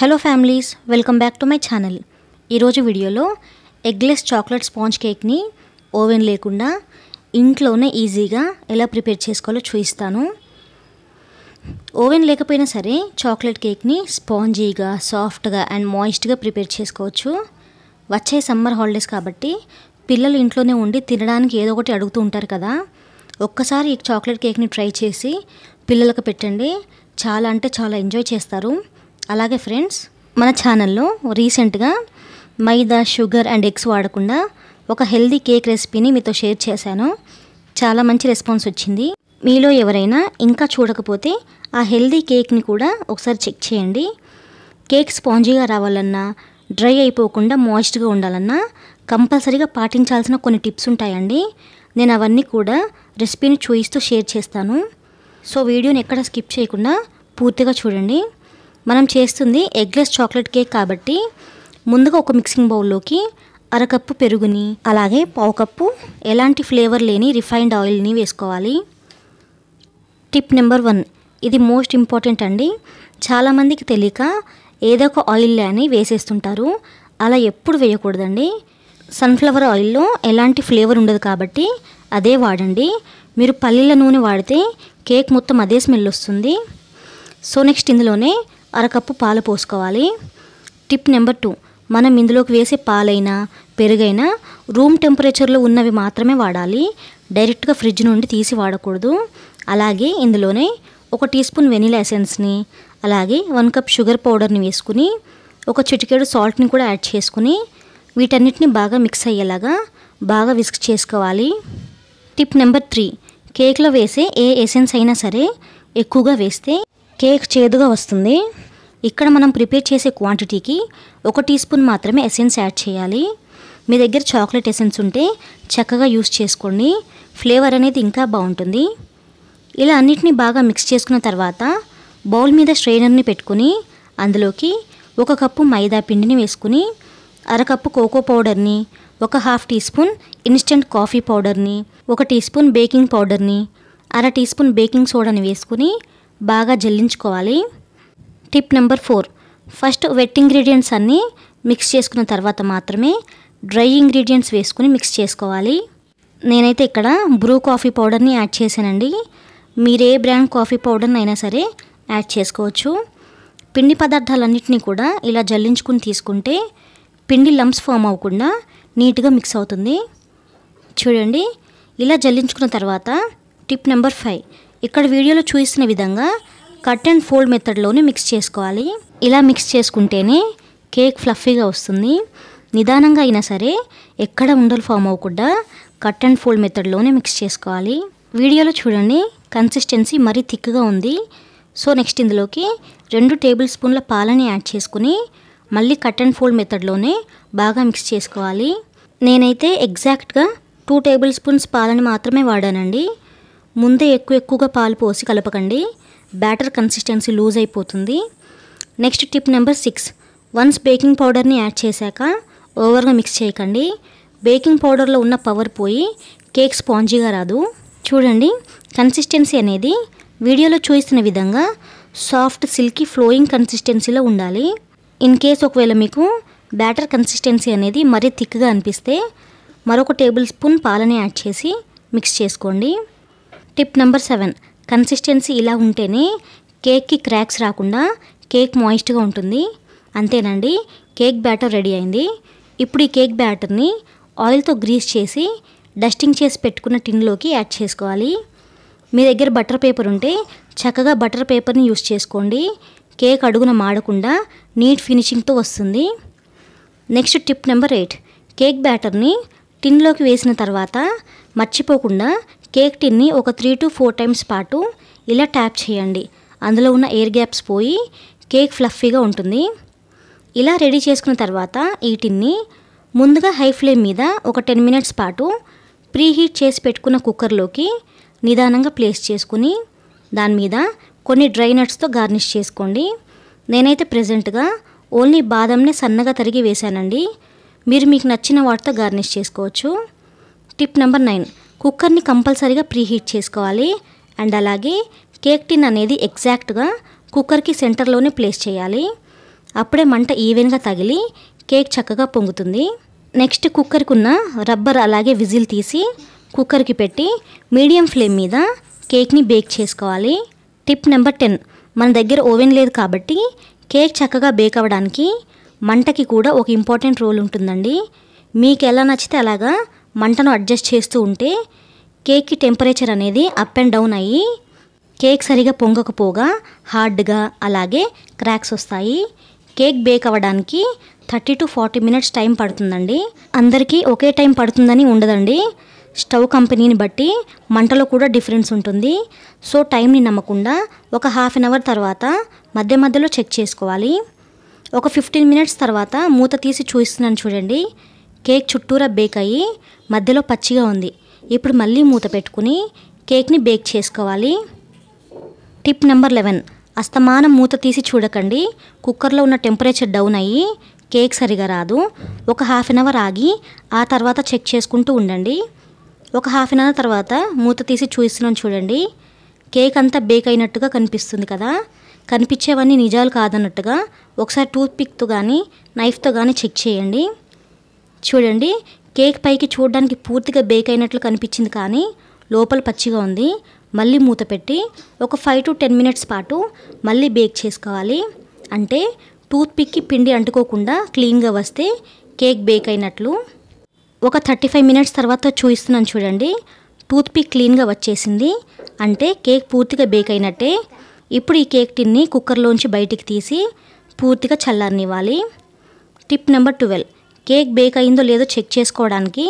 hello families welcome back to my channel ఈరోజు వీడియోలో eggless chocolate sponge కేక్ని oven లేకుండా ఇంట్లోనే ఈజీగా ఎలా ప్రిపేర్ చేసుకోవాలో చూపిస్తాను ఓవెన్ లేకపోయినా సరే చాక్లెట్ కేక్ని స్పాంజీగా సాఫ్ట్గా అండ్ మాయిస్ట్గా ప్రిపేర్ చేసుకోవచ్చు వచ్చే సమ్మర్ హాలిడేస్ కాబట్టి పిల్లలు ఇంట్లోనే ఉండి తినడానికి ఏదో ఒకటి అడుగుతూ ఉంటారు కదా ఒక్కసారి ఈ చాక్లెట్ కేక్ని ట్రై చేసి పిల్లలకు పెట్టండి చాలా అంటే చాలా ఎంజాయ్ చేస్తారు అలాగే ఫ్రెండ్స్ మన ఛానల్లో రీసెంట్గా మైదా షుగర్ అండ్ ఎగ్స్ వాడకుండా ఒక హెల్దీ కేక్ రెసిపీని మీతో షేర్ చేశాను చాలా మంచి రెస్పాన్స్ వచ్చింది మీలో ఎవరైనా ఇంకా చూడకపోతే ఆ హెల్దీ కేక్ని కూడా ఒకసారి చెక్ చేయండి కేక్ స్పాంజీగా రావాలన్నా డ్రై అయిపోకుండా మాయిస్ట్గా ఉండాలన్నా కంపల్సరీగా పాటించాల్సిన కొన్ని టిప్స్ ఉంటాయండి నేను అవన్నీ కూడా రెసిపీని చూయిస్తూ షేర్ చేస్తాను సో వీడియోని ఎక్కడ స్కిప్ చేయకుండా పూర్తిగా చూడండి మనం చేస్తుంది ఎగ్లెస్ చాక్లెట్ కేక్ కాబట్టి ముందుగా ఒక మిక్సింగ్ బౌల్లోకి అరకప్పు పెరుగుని అలాగే పావు కప్పు ఎలాంటి ఫ్లేవర్ లేని రిఫైన్డ్ ఆయిల్ని వేసుకోవాలి టిప్ నెంబర్ వన్ ఇది మోస్ట్ ఇంపార్టెంట్ అండి చాలామందికి తెలియక ఏదో ఒక ఆయిల్ అని వేసేస్తుంటారు అలా ఎప్పుడు వేయకూడదండి సన్ఫ్లవర్ ఆయిల్లో ఎలాంటి ఫ్లేవర్ ఉండదు కాబట్టి అదే వాడండి మీరు పల్లీల నూనె వాడితే కేక్ మొత్తం అదే స్మెల్ వస్తుంది సో నెక్స్ట్ ఇందులోనే అరకప్పు పాలు పోసుకోవాలి టిప్ నెంబర్ టూ మనం ఇందులోకి వేసే పాలైనా పెరుగైనా రూమ్ టెంపరేచర్లో ఉన్నవి మాత్రమే వాడాలి డైరెక్ట్గా ఫ్రిడ్జ్ నుండి తీసి వాడకూడదు అలాగే ఇందులోనే ఒక టీ స్పూన్ వెనీలా ఎసెన్స్ని అలాగే వన్ కప్ షుగర్ పౌడర్ని వేసుకుని ఒక చిటికేడు సాల్ట్ని కూడా యాడ్ చేసుకుని వీటన్నిటిని బాగా మిక్స్ అయ్యేలాగా బాగా విస్క్ చేసుకోవాలి టిప్ నెంబర్ త్రీ కేక్లో వేసే ఏ ఎసెన్స్ అయినా సరే ఎక్కువగా వేస్తే కేక్ చేదుగా వస్తుంది ఇక్కడ మనం ప్రిపేర్ చేసే క్వాంటిటీకి ఒక టీ స్పూన్ మాత్రమే ఎసెన్స్ యాడ్ చేయాలి మీ దగ్గర చాక్లెట్ ఎసెన్స్ ఉంటే చక్కగా యూస్ చేసుకోండి ఫ్లేవర్ అనేది ఇంకా బాగుంటుంది ఇలా అన్నిటిని బాగా మిక్స్ చేసుకున్న తర్వాత బౌల్ మీద స్ట్రైనర్ని పెట్టుకుని అందులోకి ఒక కప్పు మైదా పిండిని వేసుకుని అరకప్పు కోకో పౌడర్ని ఒక half teaspoon instant coffee పౌడర్ని ఒక టీ స్పూన్ బేకింగ్ పౌడర్ని అర టీ స్పూన్ బేకింగ్ సోడాని వేసుకుని బాగా జల్లించుకోవాలి tip number four first wet ingredients అన్నీ మిక్స్ చేసుకున్న తర్వాత మాత్రమే డ్రై ఇంగ్రీడియంట్స్ వేసుకుని మిక్స్ చేసుకోవాలి నేనైతే ఇక్కడ బ్రూ కాఫీ పౌడర్ని యాడ్ చేశానండి మీరు ఏ బ్రాండ్ కాఫీ పౌడర్ని అయినా సరే యాడ్ చేసుకోవచ్చు పిండి పదార్థాలన్నింటినీ కూడా ఇలా జల్లించుకుని తీసుకుంటే పిండి లంప్స్ ఫామ్ అవ్వకుండా నీట్గా మిక్స్ అవుతుంది చూడండి ఇలా జల్లించుకున్న తర్వాత టిప్ నెంబర్ ఫైవ్ ఇక్కడ వీడియోలో చూపిస్తున్న విధంగా కట్ అండ్ ఫోల్డ్ మెథడ్లోనే మిక్స్ చేసుకోవాలి ఇలా మిక్స్ చేసుకుంటేనే కేక్ ఫ్లఫీగా వస్తుంది నిదానంగా అయినా సరే ఎక్కడ ఉండలు ఫామ్ అవ్వకుండా కట్ అండ్ ఫోల్డ్ మెథడ్లోనే మిక్స్ చేసుకోవాలి వీడియోలో చూడండి కన్సిస్టెన్సీ మరీ థిక్గా ఉంది సో నెక్స్ట్ ఇందులోకి రెండు టేబుల్ స్పూన్ల పాలని యాడ్ చేసుకుని మళ్ళీ కట్ అండ్ ఫోల్డ్ మెథడ్లోనే బాగా మిక్స్ చేసుకోవాలి నేనైతే ఎగ్జాక్ట్గా టూ టేబుల్ స్పూన్స్ పాలని మాత్రమే వాడానండి ముందే ఎక్కువ ఎక్కువగా పాలు పోసి కలపకండి బ్యాటర్ కన్సిస్టెన్సీ లూజ్ అయిపోతుంది next tip number six once baking పౌడర్ని యాడ్ చేశాక ఓవర్గా మిక్స్ చేయకండి బేకింగ్ పౌడర్లో ఉన్న పవర్ పోయి కేక్ స్పాంజీగా రాదు చూడండి కన్సిస్టెన్సీ అనేది వీడియోలో చూపిస్తున్న విధంగా సాఫ్ట్ సిల్కీ ఫ్లోయింగ్ కన్సిస్టెన్సీలో ఉండాలి ఇన్ కేస్ ఒకవేళ మీకు బ్యాటర్ కన్సిస్టెన్సీ అనేది మరీ థిక్గా అనిపిస్తే మరొక టేబుల్ స్పూన్ పాలని యాడ్ చేసి మిక్స్ చేసుకోండి టిప్ నెంబర్ సెవెన్ కన్సిస్టెన్సీ ఇలా ఉంటేనే కేక్కి క్రాక్స్ రాకుండా కేక్ మాయిస్ట్గా ఉంటుంది అంతేనండి కేక్ బ్యాటర్ రెడీ అయింది ఇప్పుడు ఈ కేక్ బ్యాటర్ని ఆయిల్తో గ్రీస్ చేసి డస్టింగ్ చేసి పెట్టుకున్న టిన్లోకి యాడ్ చేసుకోవాలి మీ దగ్గర బటర్ పేపర్ ఉంటే చక్కగా బటర్ పేపర్ని యూస్ చేసుకోండి కేక్ అడుగున మాడకుండా నీట్ ఫినిషింగ్తో వస్తుంది next tip number eight cake బ్యాటర్ని టిన్లోకి వేసిన తర్వాత మర్చిపోకుండా కేక్ టిన్ని ఒక త్రీ టు ఫోర్ టైమ్స్ పాటు ఇలా ట్యాప్ చేయండి అందులో ఉన్న ఎయిర్ గ్యాప్స్ పోయి కేక్ ఫ్లఫీగా ఉంటుంది ఇలా రెడీ చేసుకున్న తర్వాత ఈ టిన్ని ముందుగా హై ఫ్లేమ్ మీద ఒక టెన్ మినిట్స్ పాటు ప్రీహీట్ చేసి పెట్టుకున్న కుక్కర్లోకి నిదానంగా ప్లేస్ చేసుకుని దాని మీద కొన్ని డ్రై నట్స్తో గార్నిష్ చేసుకోండి నేనైతే ప్రజెంట్గా ఓన్లీ బాదంనే సన్నగా తరిగి వేశానండి మీరు మీకు నచ్చిన వాటితో గార్నిష్ చేసుకోవచ్చు టిప్ నెంబర్ నైన్ కుక్కర్ని కంపల్సరీగా ప్రీహీట్ చేసుకోవాలి అండ్ అలాగే కేక్ టిన్ అనేది ఎగ్జాక్ట్గా కుక్కర్కి సెంటర్లోనే ప్లేస్ చేయాలి అప్పుడే మంట ఈవెన్గా తగిలి కేక్ చక్కగా పొంగుతుంది నెక్స్ట్ కుక్కర్కి ఉన్న రబ్బర్ అలాగే విజిల్ తీసి కుక్కర్కి పెట్టి మీడియం ఫ్లేమ్ మీద కేక్ని బేక్ చేసుకోవాలి టిప్ నెంబర్ టెన్ మన దగ్గర ఓవెన్ లేదు కాబట్టి కేక్ చక్కగా బేక్ అవ్వడానికి మంటకి కూడా ఒక ఇంపార్టెంట్ రోల్ ఉంటుందండి మీకు ఎలా నచ్చితే అలాగా మంటను అడ్జస్ట్ చేస్తూ ఉంటే కేక్కి టెంపరేచర్ అనేది అప్ అండ్ డౌన్ అయ్యి కేక్ సరిగా పొంగకపోగా హార్డ్గా అలాగే క్రాక్స్ వస్తాయి కేక్ బేక్ అవ్వడానికి thirty to forty minutes time పడుతుందండి అందరికీ ఒకే టైం పడుతుందని ఉండదండి స్టవ్ కంపెనీని బట్టి మంటలో కూడా డిఫరెన్స్ ఉంటుంది సో టైంని నమ్మకుండా ఒక హాఫ్ అన్ అవర్ తర్వాత మధ్య మధ్యలో చెక్ చేసుకోవాలి ఒక ఫిఫ్టీన్ మినిట్స్ తర్వాత మూత తీసి చూస్తున్నాను చూడండి కేక్ చుట్టూరా బేక్ అయ్యి మధ్యలో పచ్చిగా ఉంది ఇప్పుడు మళ్ళీ మూత పెట్టుకుని కేక్ని బేక్ చేసుకోవాలి టిప్ నెంబర్ లెవెన్ అస్తమానం మూత తీసి చూడకండి కుక్కర్లో ఉన్న టెంపరేచర్ డౌన్ అయ్యి కేక్ సరిగా రాదు ఒక హాఫ్ అన్ అవర్ ఆగి ఆ తర్వాత చెక్ చేసుకుంటూ ఉండండి ఒక హాఫ్ అన్ అవర్ తర్వాత మూత తీసి చూస్తున్నాం చూడండి కేక్ అంతా బేక్ అయినట్టుగా కనిపిస్తుంది కదా కనిపించేవన్నీ నిజాలు కాదన్నట్టుగా ఒకసారి టూత్ పిక్తో కానీ నైఫ్తో కానీ చెక్ చేయండి చూడండి కేక్ పైకి చూడడానికి పూర్తిగా బేక్ అయినట్లు కనిపించింది కానీ లోపల పచ్చిగా ఉంది మళ్ళీ మూత పెట్టి ఒక ఫైవ్ టు టెన్ మినిట్స్ పాటు మళ్ళీ బేక్ చేసుకోవాలి అంటే టూత్పిక్కి పిండి అంటుకోకుండా క్లీన్గా వస్తే కేక్ బేక్ అయినట్లు ఒక థర్టీ ఫైవ్ మినిట్స్ తర్వాత చూపిస్తున్నాను చూడండి టూత్పిక్ క్లీన్గా వచ్చేసింది అంటే కేక్ పూర్తిగా బేక్ అయినట్టే ఇప్పుడు ఈ కేక్ టిన్ని కుక్కర్లోంచి బయటికి తీసి పూర్తిగా చల్లారనివ్వాలి tip number twelve cake bake అయిందో లేదో చెక్ చేసుకోవడానికి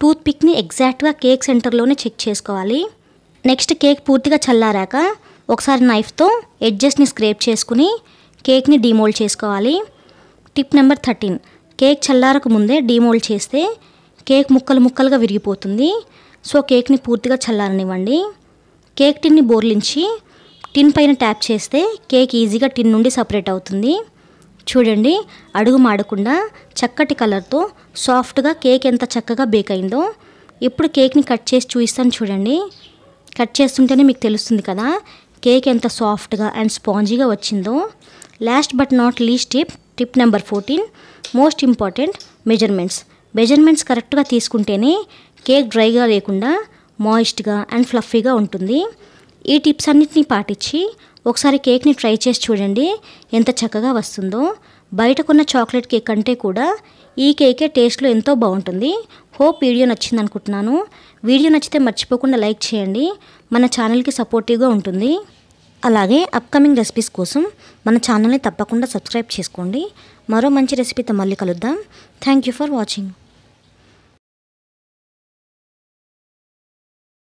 టూత్ పిక్ని ఎగ్జాక్ట్గా కేక్ సెంటర్లోనే చెక్ చేసుకోవాలి నెక్స్ట్ కేక్ పూర్తిగా చల్లారాక ఒకసారి నైఫ్తో ఎడ్జస్ట్ని స్క్రేప్ చేసుకుని కేక్ని డీమోల్డ్ చేసుకోవాలి టిప్ నెంబర్ థర్టీన్ కేక్ చల్లారక ముందే డీమోల్డ్ చేస్తే కేక్ ముక్కలు ముక్కలుగా విరిగిపోతుంది సో కేక్ని పూర్తిగా చల్లారనివ్వండి కేక్ టిన్ని బోర్లించి టిన్ పైన ట్యాప్ చేస్తే కేక్ ఈజీగా టిన్ నుండి సపరేట్ అవుతుంది చూడండి అడుగు మాడకుండా చక్కటి కలర్తో సాఫ్ట్గా కేక్ ఎంత చక్కగా బేక్ అయిందో ఇప్పుడు కేక్ని కట్ చేసి చూపిస్తాను చూడండి కట్ చేస్తుంటేనే మీకు తెలుస్తుంది కదా కేక్ ఎంత సాఫ్ట్గా అండ్ స్పాంజీగా వచ్చిందో last but not least tip tip number fourteen most important measurements measurements కరెక్ట్గా తీసుకుంటేనే కేక్ డ్రైగా లేకుండా మాయిస్ట్గా అండ్ ఫ్లఫీగా ఉంటుంది ఈ టిప్స్ అన్నిటిని పాటించి ఒకసారి కేక్ని ట్రై చేసి చూడండి ఎంత చక్కగా వస్తుందో బయటకున్న చాక్లెట్ కేక్ కంటే కూడా ఈ కేకే టేస్ట్లో ఎంతో బాగుంటుంది హోప్ వీడియో నచ్చింది అనుకుంటున్నాను వీడియో నచ్చితే మర్చిపోకుండా లైక్ చేయండి మన ఛానల్కి సపోర్టివ్గా ఉంటుంది అలాగే అప్కమింగ్ రెసిపీస్ కోసం మన ఛానల్ని తప్పకుండా సబ్స్క్రైబ్ చేసుకోండి మరో మంచి రెసిపీతో మళ్ళీ కలుద్దాం థ్యాంక్ ఫర్ వాచింగ్